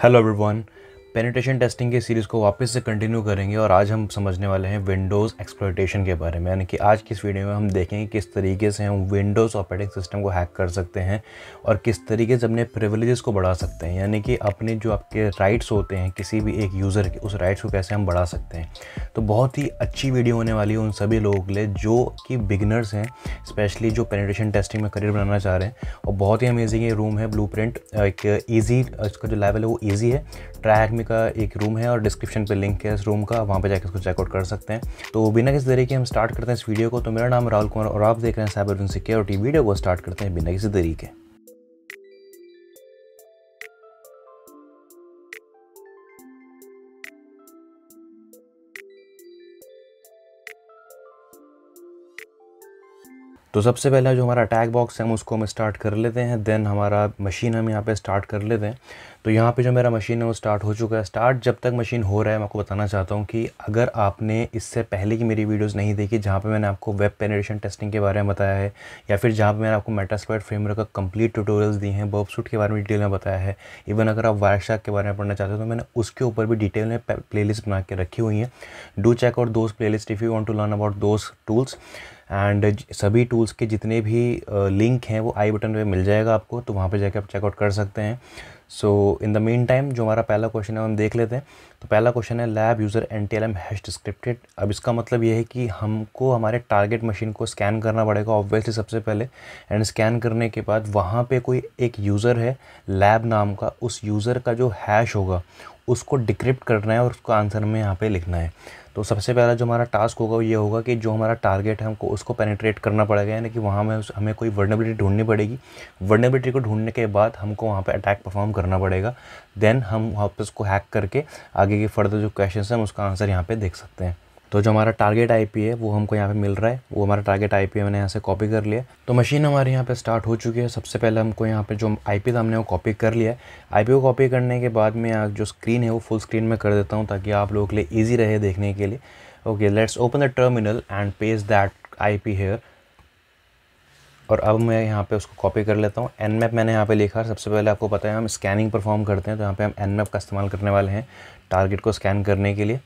Hello everyone penetration testing के series को वापस से कंटिन्यू करेंगे और आज हम समझने वाले हैं विंडोज़ एक्सप्लोइटेशन के बारे में यानी कि आज की इस वीडियो में हम देखेंगे किस तरीके से हम विंडोज़ ऑपरेटिंग सिस्टम को हैक कर सकते हैं और किस तरीके से अपने प्रिवलेजेस को बढ़ा सकते हैं यानी कि अपने जो आपके राइट्स होते हैं किसी भी एक यूज़र के उस राइट्स को कैसे हम बढ़ा सकते हैं तो बहुत ही अच्छी वीडियो होने वाली है उन सभी लोगों के लिए जो कि बिगनर्स हैं स्पेशली जो पेनिटेशन टेस्टिंग में करियर बनाना चाह रहे हैं और बहुत ही अमेजिंग ये रूम है ब्लू एक ईजी इसका जो लेवल है वो ईजी है ट्रायक में का एक रूम है और डिस्क्रिप्शन पे लिंक है इस रूम का वहाँ पे जाकर उसको चेकआउट कर सकते हैं तो बिना किसी तरीके हम स्टार्ट करते हैं इस वीडियो को तो मेरा नाम राहुल कुमार और आप देख रहे हैं साइबर सिक्योरिटी वीडियो को स्टार्ट करते हैं बिना किसी तरीके तो सबसे पहला जो हमारा अटैक बॉक्स है हम उसको हम स्टार्ट कर लेते हैं देन हमारा मशीन हम यहाँ पे स्टार्ट कर लेते हैं तो यहाँ पे जो मेरा मशीन है वो स्टार्ट हो चुका है स्टार्ट जब तक मशीन हो रहा है मैं आपको बताना चाहता हूँ कि अगर आपने इससे पहले की मेरी वीडियोस नहीं देखी जहाँ पे मैंने आपको वेब पेनरेशन टेस्टिंग के बारे में बताया है या फिर जहाँ पर मैंने आपको मेटास्प्लाइट फ्रेमवर्क का कंप्लीट टूटोरियल्स दिए हैं बर्बसूट सूट के बारे में डिटेल में बताया है इवन अगर आप वायरशाक के बारे में पढ़ना चाहते हो तो मैंने उसके ऊपर भी डिटेल में प्ले बना के रखी हुई हैं डू चेक और those play list if you want to learn about those tools and सभी टूल्स के जितने भी लिंक हैं वो आई बटन पे मिल जाएगा आपको तो वहाँ पे जाके आप चेकआउट कर सकते हैं so in the meantime जो हमारा पहला क्वेश्चन है हम देख लेते हैं तो पहला क्वेश्चन है lab user N T L M hash decrypted अब इसका मतलब यह है कि हमको हमारे टारगेट मशीन को स्कैन करना पड़ेगा ऑब्वियसली सबसे पहले एंड स्कैन करने के बाद वहाँ पे कोई एक यूज़र है लैब नाम का उस यूज़र का जो हैश होगा उसको डिक्रिप्ट करना है और उसको आंसर में यहाँ पे लिखना है तो सबसे पहला जो हमारा टास्क होगा वो ये होगा कि जो हमारा टारगेट है हमको उसको पेनिट्रेट करना पड़ेगा यानी कि वहाँ में हमें कोई वर्नेबिलिटी ढूंढनी पड़ेगी वर्नेबिलिटी को ढूंढने के बाद हमको वहाँ पर अटैक परफॉर्म करना पड़ेगा देन हम वापस को हैक करके आगे के फर्दर जो क्वेश्चन हैं उसका आंसर यहाँ पर देख सकते हैं तो जो हमारा टारगेट आई है वो हमको यहाँ पे मिल रहा है वो हमारा टारगेट आई मैंने यहाँ से कॉपी कर लिया तो मशीन हमारे यहाँ पे स्टार्ट हो चुकी है सबसे पहले हमको यहाँ पे जो आई था हमने वो कॉपी कर लिया है आई को कॉपी करने के बाद मैं यहाँ जो स्क्रीन है वो फुल स्क्रीन में कर देता हूँ ताकि आप लोगों के लिए ईजी रहे देखने के लिए okay let's open the terminal and page that I P here और अब मैं यहाँ पे उसको कॉपी कर लेता हूँ एन मैप मैंने यहाँ पे लिखा सबसे पहले आपको पता है हम स्कैनिंग परफॉर्म करते हैं तो यहाँ पे हम एन मैप का इस्तेमाल करने वाले हैं टारगेट को स्कैन करने के लिए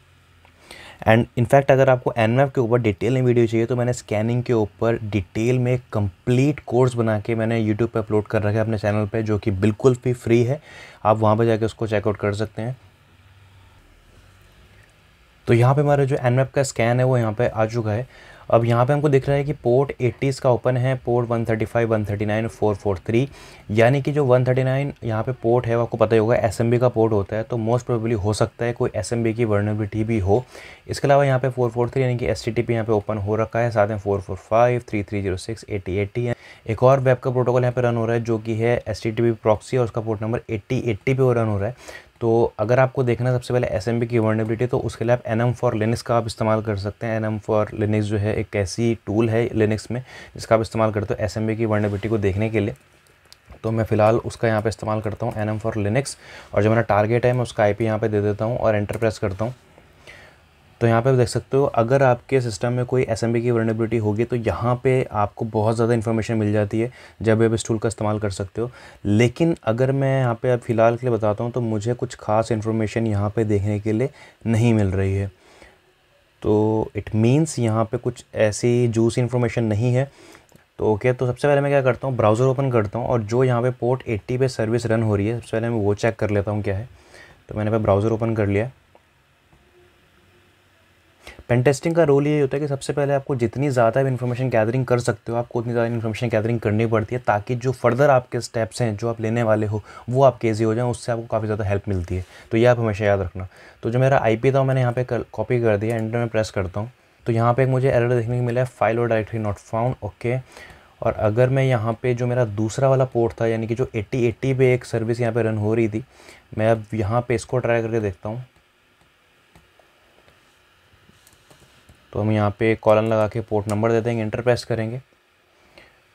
एंड इनफैक्ट अगर आपको एन के ऊपर डिटेल में वीडियो चाहिए तो मैंने स्कैनिंग के ऊपर डिटेल में कंप्लीट कोर्स बना के मैंने यूट्यूब पर अपलोड कर रखा है अपने चैनल पर जो कि बिल्कुल भी फ्री है आप वहाँ पर जाकर उसको चेकआउट कर सकते हैं तो यहाँ पे हमारा जो एन का स्कैन है वो यहाँ पे आ चुका है अब यहाँ पे हमको दिख रहा है कि पोर्ट 80 का ओपन है पोर्ट 135, 139 443 यानी कि जो 139 यहाँ पर पोर्ट है वो आपको पता ही होगा एस का पोर्ट होता है तो मोस्ट प्रोबेबली हो सकता है कोई एस की वर्नेबिलिटी भी हो इसके अलावा यहाँ पे 443 यानी कि एस टी यहाँ पे ओपन हो रखा है साथ में 445, 3306, 8080 है एक और वेब का प्रोटोकॉल यहाँ पे रन हो रहा है जो कि है एस टी प्रॉक्सी और उसका पोर्ट नंबर एट्टी एट्टी पे वो रन हो रहा है तो अगर आपको देखना सबसे पहले एस एम बी की वर्नेबिलिटी तो उसके लिए आप एन एम फॉर लिनिक्स का आप इस्तेमाल कर सकते हैं एन एम फॉर लिनिक्स जो है एक ऐसी टूल है लिनिक्स में जिसका आप इस्तेमाल करते हो एस एम बी की वर्नेबिलिटी को देखने के लिए तो मैं फिलहाल उसका यहाँ पे इस्तेमाल करता हूँ एन एम फॉर लिनिक्स और जो मेरा टारगेट है मैं उसका आई पी यहाँ पर दे देता हूँ और एंटर प्रेस करता हूँ तो यहाँ पे आप देख सकते हो अगर आपके सिस्टम में कोई एस की वर्नेबिलिटी होगी तो यहाँ पे आपको बहुत ज़्यादा इन्फॉर्मेशन मिल जाती है जब आप इस टूल का इस्तेमाल कर सकते हो लेकिन अगर मैं यहाँ पे अब फ़िलहाल के लिए बताता हूँ तो मुझे कुछ खास इन्फॉर्मेशन यहाँ पे देखने के लिए नहीं मिल रही है तो इट मीन्स यहाँ पर कुछ ऐसी जूस इन्फॉर्मेशन नहीं है तो ओके तो सबसे पहले मैं क्या करता हूँ ब्राउज़र ओपन करता हूँ और जो यहाँ पर पोर्ट एट्टी पर सर्विस रन हो रही है सबसे पहले मैं वो चेक कर लेता हूँ क्या है तो मैंने पे ब्राउज़र ओपन कर लिया पेन टेस्टिंग का रोल ये होता है कि सबसे पहले आपको जितनी ज़्यादा आप इन्फॉर्मेशन गैदरिंग कर सकते हो आपको उतनी ज़्यादा इन्फॉर्मेशन गैदरिंग करनी पड़ती है ताकि जो फर्दर आपके स्टेप्स हैं जो आप लेने वाले हो वो आपके ईजी हो जाए उससे आपको काफ़ी ज़्यादा हेल्प मिलती है तो ये आप हमेशा याद रखना तो जो मेरा आई था मैंने यहाँ पर कॉपी कर दिया एंटर में प्रेस करता हूँ तो यहाँ पर एक मुझे एरर देखने को मिला है फाइल और डायरेक्टरी नॉट फाउंड ओके और अगर मैं यहाँ पे जो मेरा दूसरा वाला पोर्ट था यानी कि जो 8080 पे एक सर्विस यहाँ पे रन हो रही थी मैं अब यहाँ पे इसको ट्राई करके देखता हूँ तो हम यहाँ पे कॉलन लगा के पोर्ट नंबर दे देंगे इंटर प्रेस करेंगे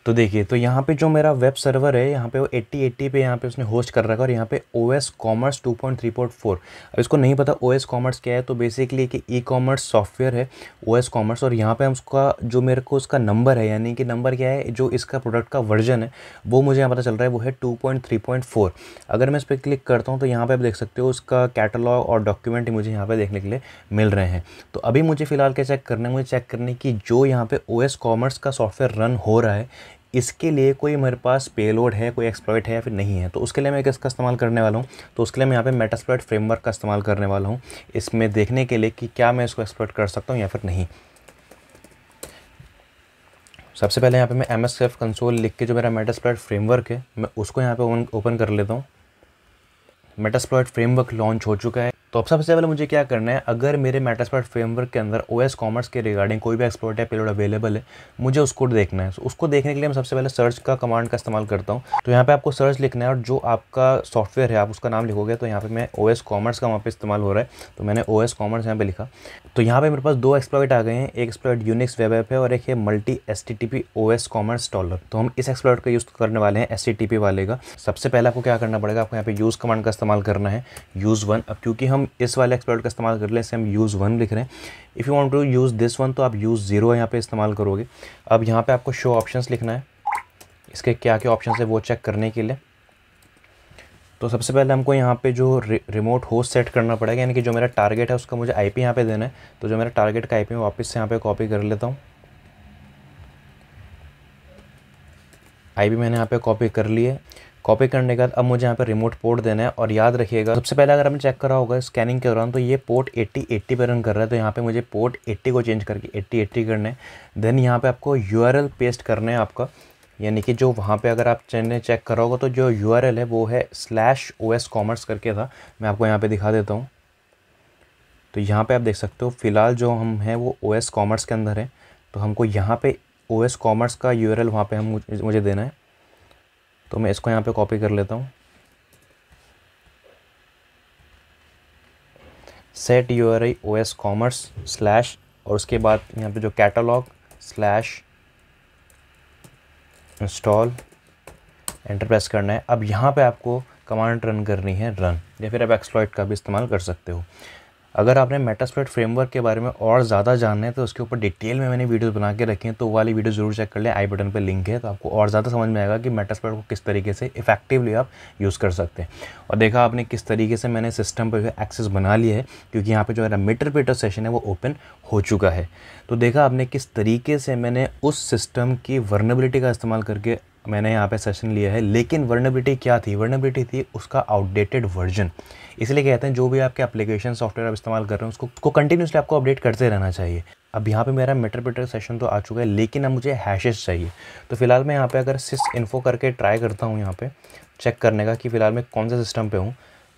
तो देखिए तो यहाँ पे जो मेरा वेब सर्वर है यहाँ पे वो 8080 पे यहाँ पे उसने होस्ट कर रखा है और यहाँ पे O S commerce two point three point four अब इसको नहीं पता ओ एस कॉमर्स क्या है तो बेसिकली एक ई कॉमर्स सॉफ्टवेयर है ओ एस कॉमर्स और यहाँ पे हम उसका जो मेरे को उसका नंबर है यानी कि नंबर क्या है जो इसका प्रोडक्ट का वर्जन है वो मुझे यहाँ पता चल रहा है वो है two point three point four अगर मैं इस पर क्लिक करता हूँ तो यहाँ पर आप देख सकते हो उसका कैटलॉग और डॉक्यूमेंट मुझे यहाँ पर देखने के लिए मिल रहे हैं तो अभी मुझे फ़िलहाल क्या चेक करना है मुझे चेक करने की जो यहाँ पर ओ एस कॉमर्स का सॉफ्टवेयर रन हो रहा है इसके लिए कोई मेरे पास पेलोड है कोई एक्सप्लॉइट है या फिर नहीं है तो उसके लिए मैं किसका इस्तेमाल करने वाला हूँ तो उसके लिए मैं यहाँ पे मेटास्प्लॉइट फ्रेमवर्क का इस्तेमाल करने वाला हूँ इसमें देखने के लिए कि क्या मैं इसको एक्सप्लॉइट कर सकता हूँ या फिर नहीं सबसे पहले यहाँ पे मैं एम एस एफ कंसोल लिख के जो मेरा मेटास्प्लॉइट फ्रेमवर्क है मैं उसको यहाँ पे ओपन कर लेता हूँ मेटास्प्लॉइट फ्रेमवर्क लॉन्च हो चुका है तो अब सबसे पहले मुझे क्या करना है अगर मेरे मेटास्पार्ट फ्रेमवर्क के अंदर ओ एस कॉमर्स के रिगार्डिंग कोई भी एक्सपोर्ट या पेलोड अवेलेबल है मुझे उसको देखना है उसको देखने के लिए मैं सबसे पहले सर्च का कमांड का इस्तेमाल करता हूँ तो यहाँ पे आपको सर्च लिखना है और जो आपका सॉफ्टवेयर है आप उसका नाम लिखोगे तो यहाँ पर मैं ओ एस कॉमर्स का वहाँ पर इस्तेमाल हो रहा है तो मैंने ओ एस कॉमर्स यहाँ पे लिखा तो यहाँ पे मेरे पास दो एक्सप्लॉइट आ गए हैं एक एक्सप्लॉइट यूनिक्स वेब ऐप है और एक है multi S T T P O S commerce dollar तो हम इस एक्सप्लॉइट का यूज़ करने वाले हैं एस टी टी पी वाले का सबसे पहले आपको क्या करना पड़ेगा आपको यहाँ पे यूज़ कमांड का इस्तेमाल करना है यूज़ वन अब क्योंकि हम हम इस वाले एक्सप्लॉइट का इस्तेमाल कर लें इसे हम यूज़ वन लिख रहे हैं if you want to use this one तो आप यूज़ ज़ीरो यहाँ पे इस्तेमाल करोगे अब यहाँ पे आपको शो ऑप्शंस लिखना है इसके क्या क्या ऑप्शन है वो चेक करने के लिए तो सबसे पहले हमको यहाँ पे जो रि, रिमोट होस्ट सेट करना पड़ेगा यानी कि जो मेरा टारगेट है उसका मुझे आई पी यहाँ पर देना है तो जो मेरा टारगेट का आई पी वापस से यहाँ पर कॉपी कर लेता हूँ आई मैंने यहाँ पर कॉपी कर ली है कॉपी करने के बाद अब मुझे यहाँ पर रिमोट पोर्ट देना है और याद रखिएगा सबसे पहले अगर हमें चेक करा होगा स्कैनिंग के दौरान तो ये पोर्ट 8080 एट्टी पर रन कर रहा है तो यहाँ पे मुझे पोर्ट 80 को चेंज करके 8080 80 करना है देन यहाँ पे आपको यू पेस्ट करना है आपका यानी कि जो वहाँ पे अगर आप चैनल चेक करा होगा तो जो यू है वो है स्लैश ओ कॉमर्स करके था मैं आपको यहाँ पर दिखा देता हूँ तो यहाँ पर आप देख सकते हो फिलहाल जो हम हैं वो ओ कॉमर्स के अंदर है तो हमको यहाँ पर ओ कॉमर्स का यू आर वहाँ पर हम मुझे देना है तो मैं इसको यहाँ पे कॉपी कर लेता हूँ set U R I O S commerce slash और उसके बाद यहाँ पे जो catalog slash install enter press करना है अब यहाँ पे आपको कमांड रन करनी है रन या फिर आप एक्सप्लॉइट का भी इस्तेमाल कर सकते हो अगर आपने मेटास्प्लेट फ्रेमवर्क के बारे में और ज़्यादा जानना है तो उसके ऊपर डिटेल में मैंने वीडियोस बना के रखे हैं तो वो वाली वीडियो ज़रूर चेक कर लें आई बटन पर लिंक है तो आपको और ज़्यादा समझ में आएगा कि मेटास्प्लेट को किस तरीके से इफेक्टिवली आप यूज़ कर सकते हैं और देखा आपने किस तरीके से मैंने सिस्टम पर जो एक्सेस बना लिया है क्योंकि यहाँ पर जो ना मीटर पेटर सेशन है वो ओपन हो चुका है तो देखा आपने किस तरीके से मैंने उस सिस्टम की वर्नेबिलिटी का इस्तेमाल करके मैंने यहाँ पे सेशन लिया है लेकिन वर्नेबिलिटी क्या थी वर्नेबिलिटी थी उसका आउटडेटेड वर्जन इसलिए कहते हैं जो भी आपके एप्लीकेशन सॉफ्टवेयर आप इस्तेमाल कर रहे हैं उसको को कंटिन्यूसली आपको अपडेट करते रहना चाहिए अब यहाँ पे मेरा मेटरपेटर सेशन तो आ चुका है लेकिन अब मुझे हैशेस चाहिए तो फिलहाल मैं यहाँ पे अगर सिस इन्फो करके ट्राई करता हूँ यहाँ पे चेक करने का कि फ़िलहाल मैं कौन से सिस्टम पे हूँ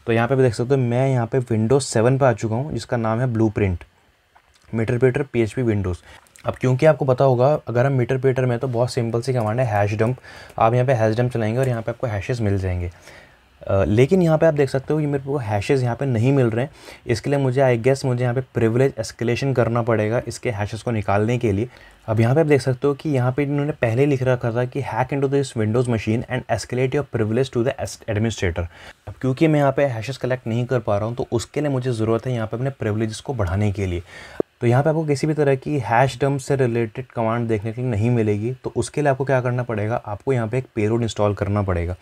तो यहाँ पे भी देख सकते हो मैं यहाँ पे विंडोज़ सेवन पे आ चुका हूँ जिसका नाम है blue print meterpreter P Windows अब क्योंकि आपको पता होगा अगर हम मीटर पेटर में तो बहुत सिंपल सी कमांड है हैश डंप आप यहाँ पे हैश डम्प चलाएंगे और यहाँ पे आपको हैशेस मिल जाएंगे आ, लेकिन यहाँ पे आप देख सकते हो कि मेरे को हैशेस यहाँ पे नहीं मिल रहे हैं इसके लिए मुझे आई गेस मुझे यहाँ पे प्रिविलेज एस्केलेशन करना पड़ेगा इसके हैशेस को निकालने के लिए अब यहाँ पे आप देख सकते हो कि यहाँ पे इन्होंने पहले लिख रखा था कि hack in to this Windows machine and escalate your privilege to the administrator अब क्योंकि मैं यहाँ पे हैशेस कलेक्ट नहीं कर पा रहा हूँ तो उसके लिए मुझे ज़रूरत है यहाँ पे अपने प्रिविलेज को बढ़ाने के लिए तो यहाँ पे आपको किसी भी तरह की हैश डम से रिलेटेड कमांड देखने के लिए नहीं मिलेगी तो उसके लिए आपको क्या करना पड़ेगा आपको यहाँ पे एक पेरोड इंस्टॉल करना पड़ेगा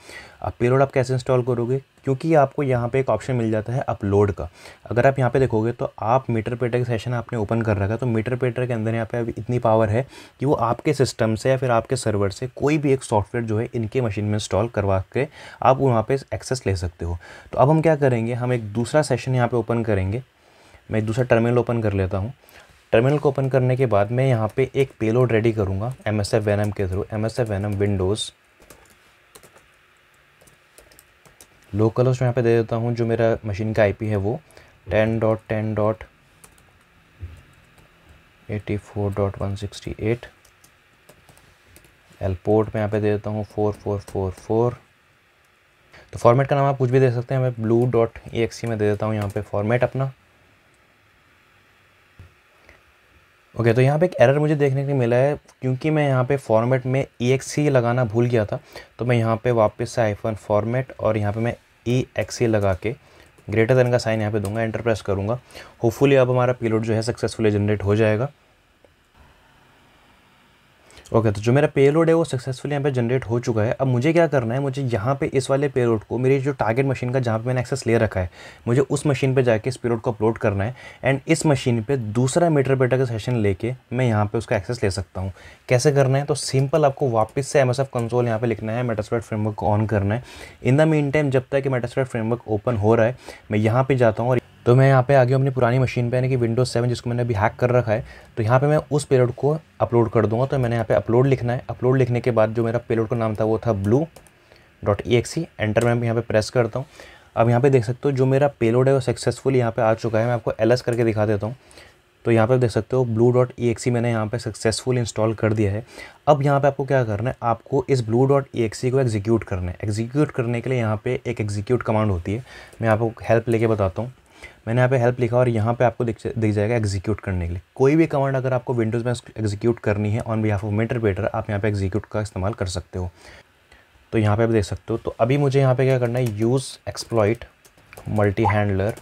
अब पेरोड आप कैसे इंस्टॉल करोगे क्योंकि आपको यहाँ पे एक ऑप्शन मिल जाता है अपलोड का अगर आप यहाँ पे देखोगे तो आप मीटर पेटर का सेशन आपने ओपन कर रखा है तो मीटर पेटर के अंदर यहाँ पे अभी इतनी पावर है कि वो आपके सिस्टम से या फिर आपके सर्वर से कोई भी एक सॉफ्टवेयर जो है इनके मशीन में इंस्टॉल करवा के आप वहाँ पर एक्सेस ले सकते हो तो अब हम क्या करेंगे हम एक दूसरा सेशन यहाँ पर ओपन करेंगे मैं दूसरा टर्मिनल ओपन कर लेता हूँ टर्मिनल को ओपन करने के बाद मैं यहाँ पे एक पेलोड रेडी करूँगा एम एस एफ वैनम के through M S F venom Windows local host यहाँ पे दे देता हूँ जो मेरा मशीन का आईपी है वो ten dot ten dot eighty four dot one sixty eight L port में यहाँ पे दे देता हूँ फोर फोर फोर फोर तो फॉर्मेट का नाम आप कुछ भी दे सकते हैं मैं ब्लू डॉट ई एक्सी में दे देता हूँ यहाँ पे फॉर्मेट अपना ओके okay, तो यहाँ पे एक एरर मुझे देखने को मिला है क्योंकि मैं यहाँ पे फॉर्मेट में ई लगाना भूल गया था तो मैं यहाँ पे वापस से आईफोन फॉर्मेट और यहाँ पे मैं ई लगा के ग्रेटर देन का साइन यहाँ पे दूंगा एंटर प्रेस करूँगा होपफुली अब हमारा पीलोड जो है सक्सेसफुली जनरेट हो जाएगा ओके okay, तो जो मेरा पेलोड है वो सक्सेसफुली यहाँ पे जनरेट हो चुका है अब मुझे क्या करना है मुझे यहाँ पे इस वाले पेलोड को मेरी जो टारगेट मशीन का जहाँ पे मैंने एक्सेस ले रखा है मुझे उस मशीन पे जाके इस पेलोड को अपलोड करना है एंड इस मशीन पे दूसरा मीटर बेटा का सेशन लेके मैं यहाँ पर उसका एक्सेस ले सकता हूँ कैसे करना है तो सिंपल आपको वापस से एम एस एफ कंसोल यहाँ पर लिखना है मेटास्प्रेड फ्रेमवर्क को ऑन करना है इन द मीन टाइम जब तक कि मेटास्प्रेड फ्रेमवर्क ओपन हो रहा है मैं यहाँ पर जाता हूँ और तो मैं यहाँ पे आ गया अपनी पुरानी मशीन पे यानी कि विंडोज़ सेवन जिसको मैंने अभी हैक कर रखा है तो यहाँ पे मैं उस पेलोड को अपलोड कर दूँगा तो मैंने यहाँ पे अपलोड लिखना है अपलोड लिखने के बाद जो मेरा पेलोड का नाम था वो था blue dot exe enter मैं यहाँ पर प्रेस करता हूँ अब यहाँ पर देख सकते हो जो मेरा पेलोड है वो सक्सेसफुल यहाँ पर आ चुका है मैं आपको एल करके दिखा देता हूँ तो यहाँ पर देख सकते हो ब्लू डॉट ई एक्सी मैंने यहाँ पर सक्सेसफुल इंस्टॉल कर दिया है अब यहाँ पर आपको क्या करना है आपको इस ब्लू डॉट ई एक्सी को एग्जीक्यूट करना है एग्जीक्यूट करने के लिए यहाँ पर एक एग्जीक्यूट कमांड होती है मैं आपको हेल्प लेके बताता हूँ मैंने यहाँ पे हेल्प लिखा और यहाँ पे आपको दिख दिख जाएगा एग्जीक्यूट करने के लिए कोई भी कमांड अगर आपको विंडोज़ में एग्जीक्यूट करनी है on behalf of meterpreter आप यहाँ पे एग्जीक्यूट का इस्तेमाल कर सकते हो तो यहाँ पे आप देख सकते हो तो अभी मुझे यहाँ पे क्या करना है use exploit multi handler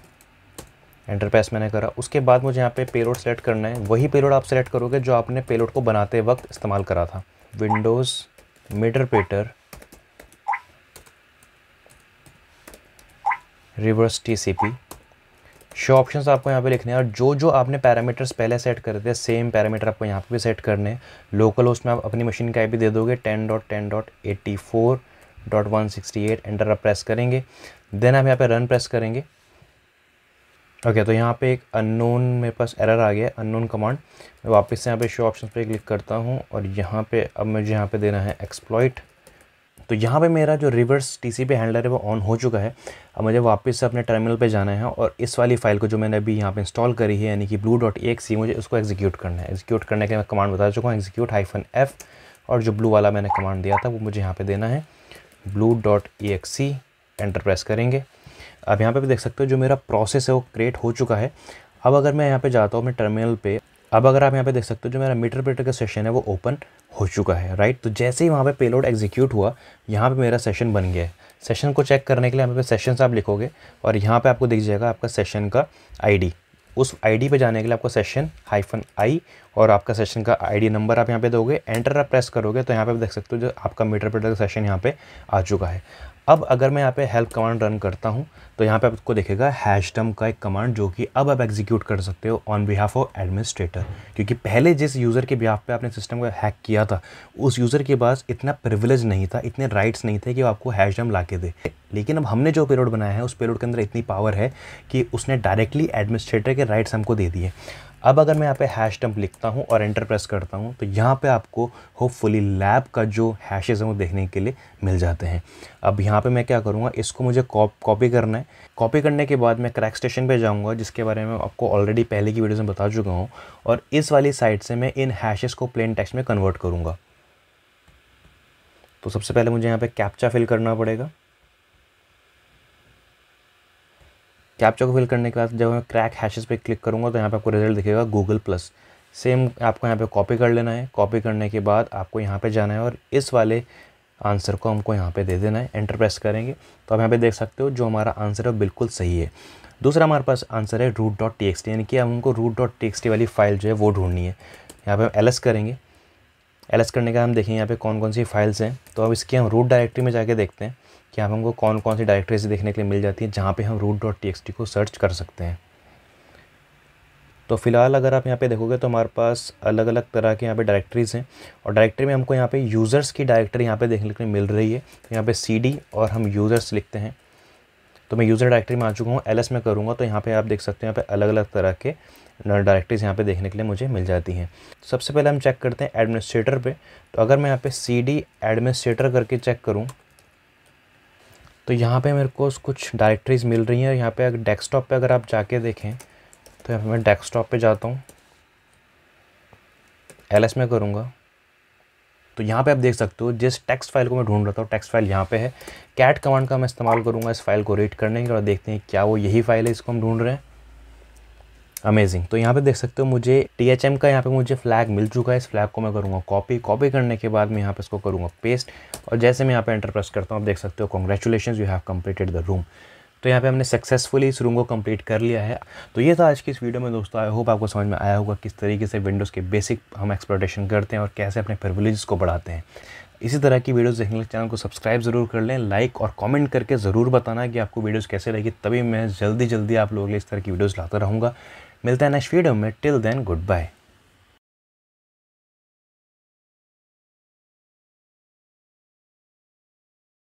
enter press मैंने करा उसके बाद मुझे यहाँ पे पेलोड सेलेक्ट करना है वही पेलोड आप सेलेक्ट करोगे जो आपने पेलोड को बनाते वक्त इस्तेमाल करा था Windows meterpreter reverse TCP show option आपको यहाँ पे लिखने हैं और जो जो आपने पैरामीटर्स पहले सेट करे थे सेम पैरामीटर आपको यहाँ पे भी सेट करने हैं लोकल होस्ट में आप अपनी मशीन का आई दे दोगे ten dot ten dot eighty four dot one sixty eight enter आप प्रेस करेंगे देन आप यहाँ पे रन प्रेस करेंगे ओके okay, तो यहाँ पे एक अननोन मेरे पास एरर आ गया अननोन कमांड मैं वापस से यहाँ पे शो ऑप्शन पे क्लिक करता हूँ और यहाँ पे अब मुझे यहाँ पे देना है एक्सप्लॉइट तो यहाँ पे मेरा जो रिवर्स टीसीपी हैंडलर है वो ऑन हो चुका है अब मुझे वापस से अपने टर्मिनल पे जाना है और इस वाली फाइल को जो मैंने अभी यहाँ पे इंस्टॉल करी है यानी कि ब्लू डॉट एक सी मुझे उसको एग्जीक्यूट करना है एग्जीक्यूट करने के मैं कमांड बता चुका हूँ एग्जीक्यूट हाइफन एफ़ और जो ब्लू वाला मैंने कमांड दिया था वो मुझे यहाँ पर देना है blue dot exe enter press करेंगे अब यहाँ पर भी देख सकते हो जो मेरा प्रोसेस है वो क्रिएट हो चुका है अब अगर मैं यहाँ पे जाता हूँ अपने टर्मिनल पे अब अगर आप यहाँ पे देख सकते हो जो मेरा मीटर पेटर का सेशन है वो ओपन हो चुका है राइट तो जैसे ही वहाँ पे पेलोड एग्जीक्यूट हुआ यहाँ पे मेरा सेशन बन गया है सेशन को चेक करने के लिए यहाँ पे सेशन आप लिखोगे और यहाँ पे आपको दिख जाएगा आपका सेशन का आईडी उस आईडी पे जाने के लिए आपको सेशन हाइफन आई और आपका सेशन का आईडी नंबर आप यहाँ पे दोगे एंटर आप प्रेस करोगे तो यहाँ पे आप देख सकते हो जो आपका मीटर पेटर का सेशन यहाँ पे आ चुका है अब अगर मैं यहाँ पे हेल्प कमांड रन करता हूँ तो यहाँ पे आपको देखेगा हैशडम का एक कमांड जो कि अब आप एग्जीक्यूट कर सकते हो ऑन बिहाफ ऑफ एडमिनिस्ट्रेटर क्योंकि पहले जिस यूज़र के बिहाफ पे आपने सिस्टम को हैक किया था उस यूज़र के पास इतना प्रिविलेज नहीं था इतने राइट्स नहीं थे कि वो आपको हैशडम ला के दे लेकिन अब हमने जो पेलोड बनाया है उस पेलोड के अंदर इतनी पावर है कि उसने डायरेक्टली एडमिनिस्ट्रेटर के राइट्स हमको दे दिए अब अगर मैं यहाँ पे हैश टम्प लिखता हूँ और एंटर प्रेस करता हूँ तो यहाँ पे आपको होपफुली लैब का जो हैशेज है वो देखने के लिए मिल जाते हैं अब यहाँ पे मैं क्या करूँगा इसको मुझे कॉपी करना है कॉपी करने के बाद मैं क्रैक स्टेशन पे जाऊँगा जिसके बारे में आपको ऑलरेडी पहले की वीडियोज़ में बता चुका हूँ और इस वाली साइड से मैं इन हैशेज़ को प्लेन टैक्स में कन्वर्ट करूँगा तो सबसे पहले मुझे यहाँ पर कैप्चा फिल करना पड़ेगा कैप्चा को फिल करने के बाद जब मैं क्रैक हैशेस पे क्लिक करूँगा तो यहाँ पे आपको रिजल्ट दिखेगा गूगल प्लस सेम आपको यहाँ पे कॉपी कर लेना है कॉपी करने के बाद आपको यहाँ पे जाना है और इस वाले आंसर को हमको यहाँ पे दे देना है एंटर प्रेस करेंगे तो आप यहाँ पे देख सकते हो जो हमारा आंसर है बिल्कुल सही है दूसरा हमारे पास आंसर है root dot T X T यानी कि अब हमको root dot T X T वाली फाइल जो है वो ढूंढनी है यहाँ पे हम एल एस करेंगे एल एस करने के बाद हम देखेंगे यहाँ पे कौन कौन सी फाइल्स हैं तो अब इसकी हम रूट डायरेक्टरी में जाके देखते हैं कि आप हमको कौन कौन सी डायरेक्टरीज देखने के लिए मिल जाती है जहाँ पे हम रूट डॉट टी को सर्च कर सकते हैं तो फिलहाल अगर आप यहाँ पे देखोगे तो हमारे पास अलग अलग तरह के यहाँ पे डायरेक्टरीज़ हैं और डायरेक्टरी में हमको यहाँ पे यूज़र्स की डायरेक्टरी यहाँ पे देखने के लिए मिल रही है तो यहाँ पे सी और हम यूज़र्स लिखते हैं तो मैं यूज़र डायरेक्टरी में आ चुका हूँ एल में करूँगा तो यहाँ पर आप देख सकते हैं यहाँ पर अलग अलग तरह के डायरेक्टरीज़ यहाँ पे देखने के लिए मुझे मिल जाती हैं सबसे पहले हम चेक करते हैं एडमिनिस्ट्रेटर पे तो अगर मैं यहाँ पे सी डी एडमिनिस्ट्रेटर करके चेक करूँ तो यहाँ पे मेरे को कुछ डायरेक्टरीज़ मिल रही हैं यहाँ पे अगर डेस्कटॉप पे अगर आप जाके देखें तो यहाँ पे मैं डेस्कटॉप पे जाता हूँ एल में करूँगा तो यहाँ पे आप देख सकते हो जिस टेक्स्ट फाइल को मैं ढूंढ रहा था टेक्स्ट फाइल यहाँ पे है कैट कमांड का मैं इस्तेमाल करूँगा इस फाइल को रीड करने के और देखते हैं क्या वो यही फाइल है इसको हम ढूंढ रहे हैं अमेजिंग तो यहाँ पे देख सकते हो मुझे टी एच एम का यहाँ पे मुझे फ्लैग मिल चुका है इस फ्लैग को मैं करूँगा कॉपी कॉपी करने के बाद मैं यहाँ पे इसको करूँगा पेस्ट और जैसे मैं यहाँ पे एंटर प्रेस करता हूँ आप देख सकते हो congratulation you have completed the room तो यहाँ पे हमने सक्सेसफुली इस रूम को कंप्लीट कर लिया है तो ये था आज की इस वीडियो में दोस्तों आई होप आपको समझ में आया होगा किस तरीके से विंडोज़ के बेसिक हम एक्सप्लोटेशन करते हैं और कैसे अपने प्रिविलेज को बढ़ाते हैं इसी तरह की वीडियोस देखने के लिए चैनल को सब्सक्राइब ज़रूर कर लें लाइक और कमेंट करके ज़रूर बताना कि आपको वीडियोस कैसे लगी तभी मैं जल्दी जल्दी आप लोगों के लिए इस तरह की वीडियोस लाता रहूँगा मिलता है नेक्स्ट वीडियो में टिल देन गुड बाय